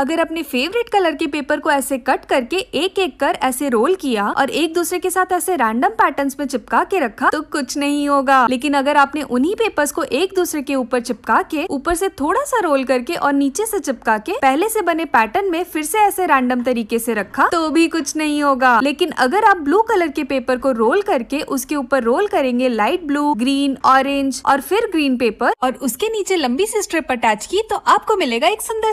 अगर अपने favourite colour के पेपर को ऐसे कट करके एक एक कर ऐसे रोल किया और एक दूसरे के साथ ऐसे रैंडम पैटर्न्स में चिपका के रखा तो कुछ नहीं होगा लेकिन अगर आपने उन्हीं पेपर्स को एक दूसरे के ऊपर चिपका के ऊपर से थोड़ा सा रोल करके और नीचे से चिपका के पहले से बने पैटर्न में फिर से ऐसे रैंडम तरीके से रखा तो भी कुछ नहीं होगा लेकिन अगर आप ब्लू कलर के पेपर को रोल करके उसके ऊपर रोल करेंगे लाइट ब्लू ग्रीन ऑरेंज और फिर ग्रीन पेपर और उसके नीचे लंबी सी स्ट्रिप अटैच की तो आपको मिलेगा एक सुंदर